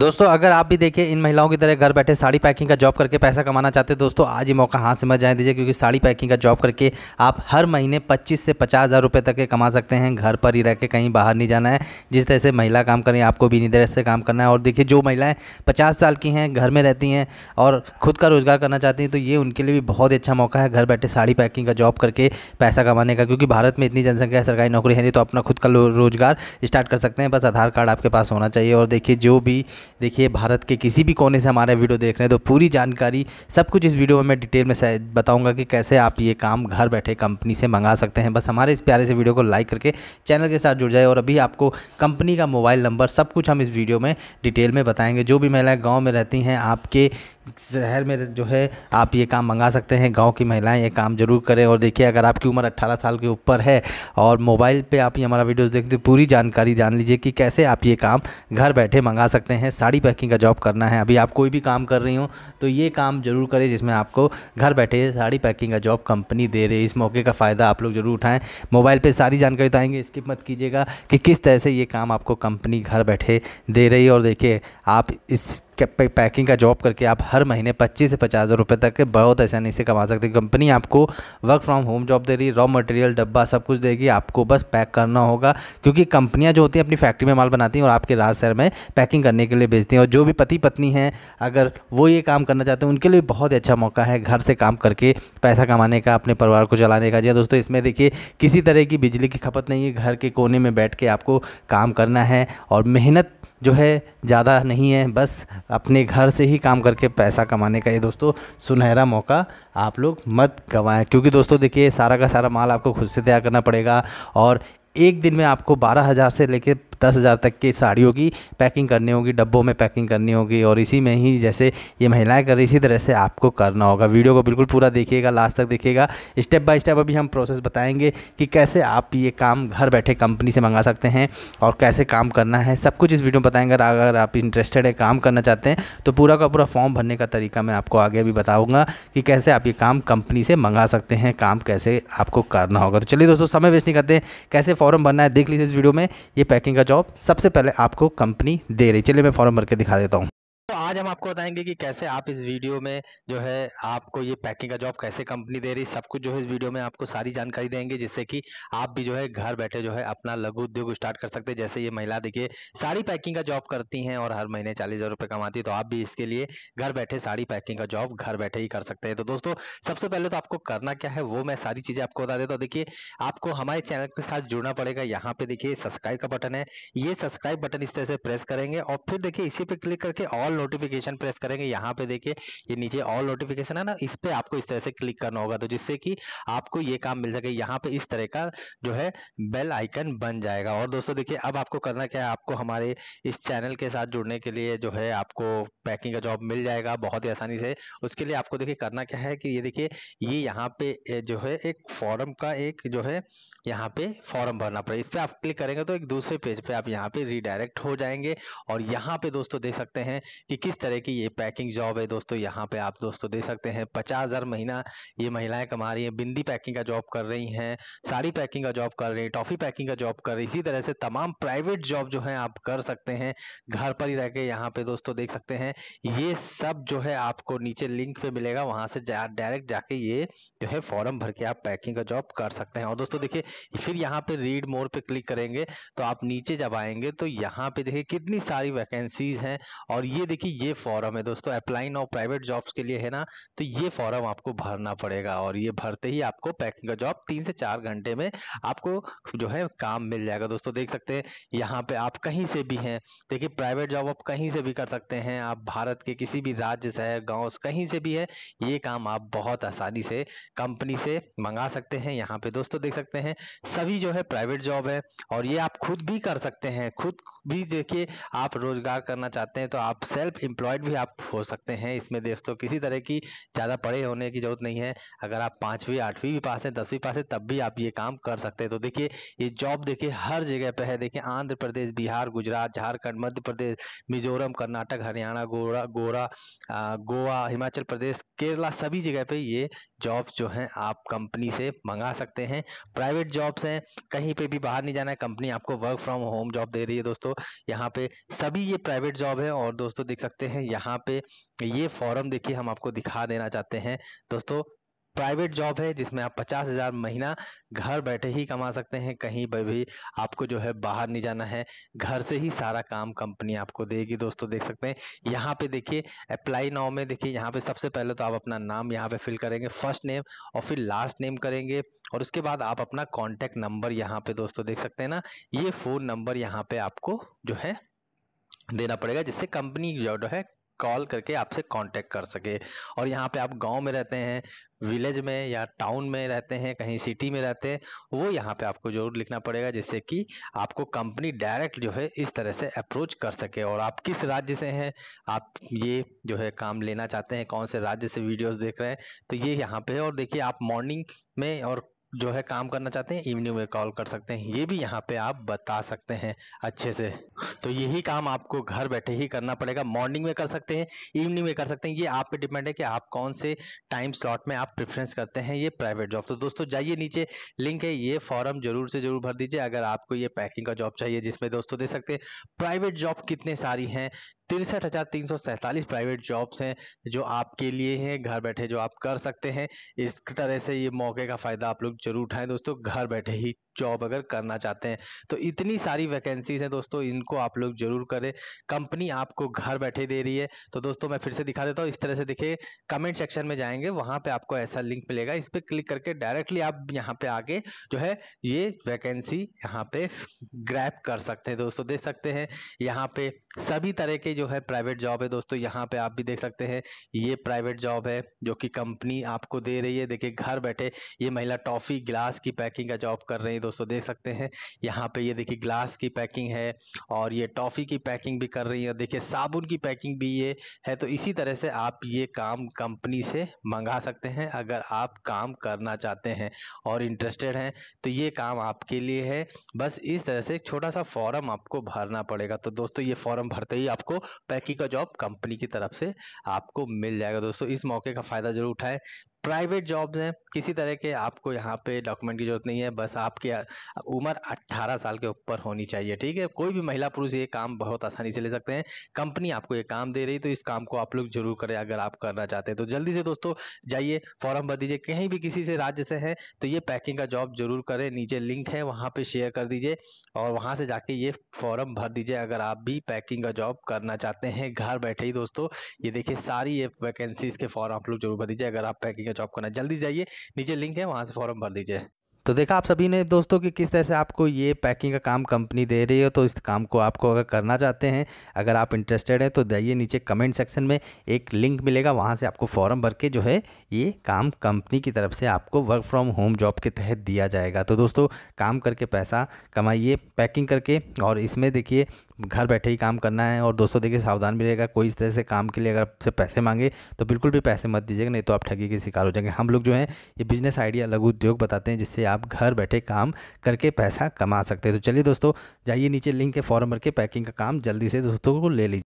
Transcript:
दोस्तों अगर आप भी देखिए इन महिलाओं की तरह घर बैठे साड़ी पैकिंग का जॉब करके पैसा कमाना चाहते हैं दोस्तों आज ही मौका हाथ से मत जाने दीजिए क्योंकि साड़ी पैकिंग का जॉब करके आप हर महीने 25 से पचास हज़ार रुपये तक के कमा सकते हैं घर पर ही रह के कहीं बाहर नहीं जाना है जिस तरह से महिला काम करें आपको भी इन्हीं तरह से काम करना है और देखिए जो महिलाएँ पचास साल की हैं घर में रहती हैं और खुद का रोज़गार करना चाहती हैं तो ये उनके लिए भी बहुत अच्छा मौका है घर बैठे साड़ी पैकिंग का जॉब करके पैसा कमाने का क्योंकि भारत में इतनी जनसंख्या है सरकारी नौकरी है नहीं तो अपना खुद का रोज़गार स्टार्ट कर सकते हैं बस आधार कार्ड आपके पास होना चाहिए और देखिए जो भी देखिए भारत के किसी भी कोने से हमारा वीडियो देख रहे हैं तो पूरी जानकारी सब कुछ इस वीडियो में मैं डिटेल में बताऊंगा कि कैसे आप ये काम घर बैठे कंपनी से मंगा सकते हैं बस हमारे इस प्यारे से वीडियो को लाइक करके चैनल के साथ जुड़ जाए और अभी आपको कंपनी का मोबाइल नंबर सब कुछ हम इस वीडियो में डिटेल में बताएँगे जो भी महिलाएँ गाँव में रहती हैं आपके शहर में जो है आप ये काम मंगा सकते हैं गांव की महिलाएं ये काम जरूर करें और देखिए अगर आपकी उम्र 18 साल के ऊपर है और मोबाइल पे आप ये हमारा वीडियोस देखते पूरी जानकारी जान लीजिए कि कैसे आप ये काम घर बैठे मंगा सकते हैं साड़ी पैकिंग का जॉब करना है अभी आप कोई भी काम कर रही हो तो ये काम ज़रूर करें जिसमें आपको घर बैठे साड़ी पैकिंग का जॉब कंपनी दे रही है इस मौके का फ़ायदा आप लोग ज़रूर उठाएँ मोबाइल पर सारी जानकारी बताएँगे तो स्किप मत कीजिएगा कि किस तरह से ये काम आपको कंपनी घर बैठे दे रही है और देखिए आप इस पैकिंग का जॉब करके आप हर महीने पच्चीस से पचास हज़ार रुपये तक के बहुत आसानी से कमा सकते हैं कंपनी आपको वर्क फ्रॉम होम जॉब दे रही है रॉ मटेरियल डब्बा सब कुछ देगी आपको बस पैक करना होगा क्योंकि कंपनियाँ जो होती हैं अपनी फैक्ट्री में माल बनाती हैं और आपके राज शहर में पैकिंग करने के लिए भेजती हैं और जो भी पति पत्नी हैं अगर वो ये काम करना चाहते हैं उनके लिए बहुत अच्छा मौका है घर से काम करके पैसा कमाने का अपने परिवार को चलाने का जी हाँ दोस्तों इसमें देखिए किसी तरह की बिजली की खपत नहीं है घर के कोने में बैठ के आपको काम करना है और मेहनत जो है ज़्यादा नहीं है बस अपने घर से ही काम करके पैसा कमाने का ये दोस्तों सुनहरा मौका आप लोग मत गंवाएं क्योंकि दोस्तों देखिए सारा का सारा माल आपको खुद से तैयार करना पड़ेगा और एक दिन में आपको बारह हज़ार से लेकर दस हज़ार तक की साड़ियों की पैकिंग करनी होगी डब्बों में पैकिंग करनी होगी और इसी में ही जैसे ये महिलाएं कर रही इसी तरह से आपको करना होगा वीडियो को बिल्कुल पूरा देखिएगा लास्ट तक देखिएगा स्टेप बाय स्टेप अभी हम प्रोसेस बताएंगे कि कैसे आप ये काम घर बैठे कंपनी से मंगा सकते हैं और कैसे काम करना है सब कुछ इस वीडियो में बताएंगे अगर आप इंटरेस्टेड है काम करना चाहते हैं तो पूरा का पूरा फॉर्म भरने का तरीका मैं आपको आगे भी बताऊँगा कि कैसे आप ये काम कंपनी से मंगा सकते हैं काम कैसे आपको करना होगा तो चलिए दोस्तों समय वेस्ट नहीं करते कैसे फॉर्म भरना है देख लीजिए इस वीडियो में ये पैकिंग का जॉब सबसे पहले आपको कंपनी दे रही चलिए मैं फॉर्म भर के दिखा देता हूँ आज हम आपको बताएंगे कि कैसे आप इस वीडियो में जो है आपको ये पैकिंग का जॉब कैसे कंपनी दे रही सब कुछ जो है इस वीडियो में आपको सारी जानकारी देंगे जिससे कि आप भी जो है घर बैठे जो है अपना लघु उद्योग स्टार्ट कर सकते हैं जैसे ये महिला देखिए साड़ी पैकिंग का जॉब करती हैं और हर महीने चालीस हजार कमाती है तो आप भी इसके लिए घर बैठे साड़ी पैकिंग का जॉब घर बैठे ही कर सकते हैं तो दोस्तों सबसे पहले तो आपको करना क्या है वो मैं सारी चीजें आपको बता देता हूँ देखिए आपको हमारे चैनल के साथ जुड़ना पड़ेगा यहाँ पे देखिए सब्सक्राइब का बटन है ये सब्सक्राइब बटन इस तरह से प्रेस करेंगे और फिर देखिए इसी पे क्लिक करके ऑल नोटिस नोटिफिकेशन प्रेस करेंगे यहाँ पे देखिए ये नीचे ऑल नोटिफिकेशन है ना इस पे आपको इस तरह से क्लिक करना होगा तो जिससे कि आपको ये काम मिल सके यहाँ पे इस तरह का जो है बेल आइकन बन जाएगा और दोस्तों देखिए अब आपको करना क्या है आपको हमारे इस चैनल के साथ जुड़ने के लिए जो है आपको पैकिंग का जॉब मिल जाएगा बहुत ही आसानी से उसके लिए आपको देखिए करना क्या है कि ये देखिए ये यहाँ पे जो है एक फॉरम का एक जो है यहाँ पे फॉर्म भरना पड़ेगा इस पर आप क्लिक करेंगे तो एक दूसरे पेज पे आप यहाँ पे रिडायरेक्ट हो जाएंगे और यहाँ पे दोस्तों देख सकते हैं कि किस तरह की ये पैकिंग जॉब है दोस्तों यहाँ पे आप दोस्तों देख सकते हैं पचास हज़ार महीना ये महिलाएं कमा रही हैं बिंदी पैकिंग का जॉब कर रही हैं साड़ी पैकिंग का जॉब कर रही है टॉफ़ी पैकिंग का जॉब कर रही इसी तरह से तमाम प्राइवेट जॉब जो है आप कर सकते हैं घर पर ही रह के यहाँ पे दोस्तों देख सकते हैं ये सब जो है आपको नीचे लिंक पे मिलेगा वहां से डायरेक्ट जाके ये जो है फॉर्म भर के आप पैकिंग का जॉब कर सकते हैं और दोस्तों देखिए फिर यहाँ पे रीड मोर पे क्लिक करेंगे तो आप नीचे जब आएंगे तो यहाँ पे देखिए कितनी सारी वैकेंसीज हैं और ये देखिए ये फॉरम है दोस्तों अप्लाई नाउ प्राइवेट जॉब्स के लिए है ना तो ये फॉरम आपको भरना पड़ेगा और ये भरते ही आपको पैकिंग का जॉब तीन से चार घंटे में आपको जो है काम मिल जाएगा दोस्तों देख सकते हैं यहाँ पे आप कहीं से भी हैं देखिए प्राइवेट जॉब आप कहीं से भी कर सकते हैं आप भारत के किसी भी राज्य शहर गाँव कहीं से भी है ये काम आप बहुत आसानी से कंपनी से मंगा सकते हैं यहाँ पे दोस्तों देख सकते हैं सभी जो है प्राइवेट जॉब है और ये आप खुद भी कर सकते हैं खुद भी देखिए आप रोजगार करना चाहते हैं तो आप सेल्फ एम्प्लॉयड भी आप हो सकते हैं इसमें दोस्तों किसी तरह की ज़्यादा पढ़े होने की जरूरत नहीं है अगर आप पाँचवीं आठवीं भी पास हैं दसवीं पास है तब भी आप ये काम कर सकते हैं तो देखिए ये जॉब देखिए हर जगह पे है देखिए आंध्र प्रदेश बिहार गुजरात झारखंड मध्य प्रदेश मिजोरम कर्नाटक हरियाणा गोरा गोरा गोवा हिमाचल प्रदेश केरला सभी जगह पे ये जॉब जो है आप कंपनी से मंगा सकते हैं प्राइवेट प्राइवेट जॉब्स हैं कहीं पे भी बाहर नहीं जाना है कंपनी आपको वर्क फ्रॉम होम जॉब दे रही है दोस्तों यहाँ पे सभी ये प्राइवेट जॉब है और दोस्तों देख सकते हैं यहाँ पे ये फॉरम देखिए हम आपको दिखा देना चाहते हैं दोस्तों प्राइवेट जॉब है जिसमें आप पचास हज़ार महीना घर बैठे ही कमा सकते हैं कहीं पर भी आपको जो है बाहर नहीं जाना है घर से ही सारा काम कंपनी आपको देगी दोस्तों देख सकते हैं यहाँ पे देखिए अप्लाई नाउ में देखिए यहाँ पे सबसे पहले तो आप अपना नाम यहाँ पे फिल करेंगे फर्स्ट नेम और फिर लास्ट नेम करेंगे और उसके बाद आप अपना कॉन्टैक्ट नंबर यहाँ पे दोस्तों देख सकते हैं ना ये फ़ोन नंबर यहाँ पे आपको जो है देना पड़ेगा जिससे कंपनी जो है कॉल करके आपसे कांटेक्ट कर सके और यहाँ पे आप गांव में रहते हैं विलेज में या टाउन में रहते हैं कहीं सिटी में रहते हैं वो यहाँ पे आपको जरूर लिखना पड़ेगा जिससे कि आपको कंपनी डायरेक्ट जो है इस तरह से अप्रोच कर सके और आप किस राज्य से हैं आप ये जो है काम लेना चाहते हैं कौन से राज्य से वीडियोस देख रहे हैं तो ये यहाँ पे है और देखिए आप मॉर्निंग में और जो है काम करना चाहते हैं इवनिंग में कॉल कर सकते हैं ये भी यहाँ पे आप बता सकते हैं अच्छे से तो यही काम आपको घर बैठे ही करना पड़ेगा मॉर्निंग में कर सकते हैं इवनिंग में कर सकते हैं ये आप पे डिपेंड है कि आप कौन से टाइम स्लॉट में आप प्रेफरेंस करते हैं ये प्राइवेट जॉब तो दोस्तों जाइए नीचे लिंक है ये फॉर्म जरूर से जरूर भर दीजिए अगर आपको ये पैकिंग का जॉब चाहिए जिसमें दोस्तों दे सकते हैं प्राइवेट जॉब कितने सारी हैं तिरसठ हजार तीन सौ सैंतालीस प्राइवेट जॉब्स हैं जो आपके लिए हैं घर बैठे जो आप कर सकते हैं इस तरह से ये मौके का फ़ायदा आप लोग जरूर उठाएं दोस्तों घर बैठे ही जॉब अगर करना चाहते हैं तो इतनी सारी वैकेंसीज हैं दोस्तों इनको आप लोग जरूर करें कंपनी आपको घर बैठे दे रही है तो दोस्तों मैं फिर से दिखा देता हूँ इस तरह से देखिए कमेंट सेक्शन में जाएंगे वहां पे आपको ऐसा लिंक मिलेगा इस पर क्लिक करके डायरेक्टली आप यहाँ पे आके जो है ये वैकेंसी यहाँ पे ग्रैप कर सकते हैं दोस्तों देख सकते हैं यहाँ पे सभी तरह के जो है प्राइवेट जॉब है दोस्तों यहाँ पे आप भी देख सकते हैं ये प्राइवेट जॉब है जो कि कंपनी आपको दे रही है देखिए घर बैठे ये महिला टॉफी ग्लास की पैकिंग का जॉब कर रही है दोस्तों देख सकते हैं यहाँ पे ये देखिए ग्लास की पैकिंग है और ये टॉफी की पैकिंग भी कर रही है और देखिए साबुन की पैकिंग भी ये है तो इसी तरह से आप ये काम कंपनी से मंगा सकते हैं अगर आप काम करना चाहते हैं और इंटरेस्टेड हैं तो ये काम आपके लिए है बस इस तरह से एक छोटा सा फॉर्म आपको भरना पड़ेगा तो दोस्तों ये फॉर्म भरते ही आपको पैकिंग का जॉब कंपनी की तरफ से आपको मिल जाएगा दोस्तों इस मौके का फ़ायदा जरूर उठाएं प्राइवेट जॉब्स हैं किसी तरह के आपको यहाँ पे डॉक्यूमेंट की जरूरत नहीं है बस आपके उम्र 18 साल के ऊपर होनी चाहिए ठीक है कोई भी महिला पुरुष ये काम बहुत आसानी से ले सकते हैं कंपनी आपको ये काम दे रही तो इस काम को आप लोग जरूर करें अगर आप करना चाहते हैं तो जल्दी से दोस्तों जाइए फॉर्म भर दीजिए कहीं भी किसी से राज्य से है तो ये पैकिंग का जॉब जरूर करें नीचे लिंक है वहाँ पर शेयर कर दीजिए और वहाँ से जाके ये फॉर्म भर दीजिए अगर आप भी पैकिंग का जॉब करना चाहते हैं घर बैठे ही दोस्तों ये देखिए सारी ये वैकेंसीज के फॉर्म आप लोग जरूर भर दीजिए अगर आप पैकिंग का जॉब करना है जल्दी जाइए नीचे लिंक है वहां से फॉर्म भर दीजिए तो देखा आप सभी ने दोस्तों कि किस तरह से आपको ये पैकिंग का काम कंपनी दे रही है तो इस काम को आपको अगर करना चाहते हैं अगर आप इंटरेस्टेड हैं तो जाइए नीचे कमेंट सेक्शन में एक लिंक मिलेगा वहाँ से आपको फॉर्म भर के जो है ये काम कंपनी की तरफ से आपको वर्क फ्रॉम होम जॉब के तहत दिया जाएगा तो दोस्तों काम करके पैसा कमाइए पैकिंग करके और इसमें देखिए घर बैठे ही काम करना है और दोस्तों देखिए सावधान भी रहेगा कोई इस तरह से काम के लिए अगर आपसे पैसे मांगे तो बिल्कुल भी पैसे मत दीजिएगा नहीं तो आप ठगी के शिकार हो जाएंगे हम लोग जो है ये बिज़नेस आइडिया लघु उद्योग बताते हैं जिससे आप आप घर बैठे काम करके पैसा कमा सकते हैं तो चलिए दोस्तों जाइए नीचे लिंक के फॉर्म भर के पैकिंग का काम जल्दी से दोस्तों को ले लीजिए